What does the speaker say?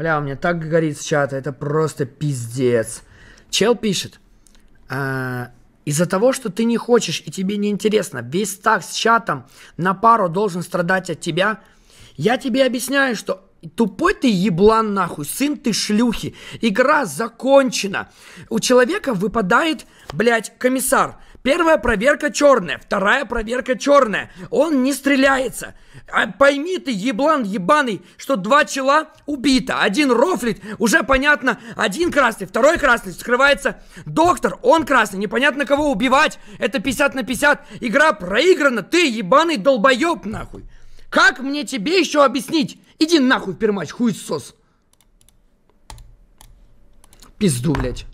Бля, у меня так горит с чата, это просто пиздец. Чел пишет. А, из-за того, что ты не хочешь и тебе не интересно, весь так с чатом на пару должен страдать от тебя. Я тебе объясняю, что Тупой ты еблан нахуй, сын ты шлюхи. Игра закончена. У человека выпадает, блядь, комиссар. Первая проверка черная, вторая проверка черная. Он не стреляется. А пойми ты, еблан ебаный, что два чела убито. Один рофлит, уже понятно, один красный, второй красный. Скрывается доктор, он красный. Непонятно кого убивать. Это 50 на 50. Игра проиграна. Ты ебаный долбоеб нахуй. Как мне тебе еще объяснить? Иди нахуй, в пермач, хуй сос. Пизду, блядь.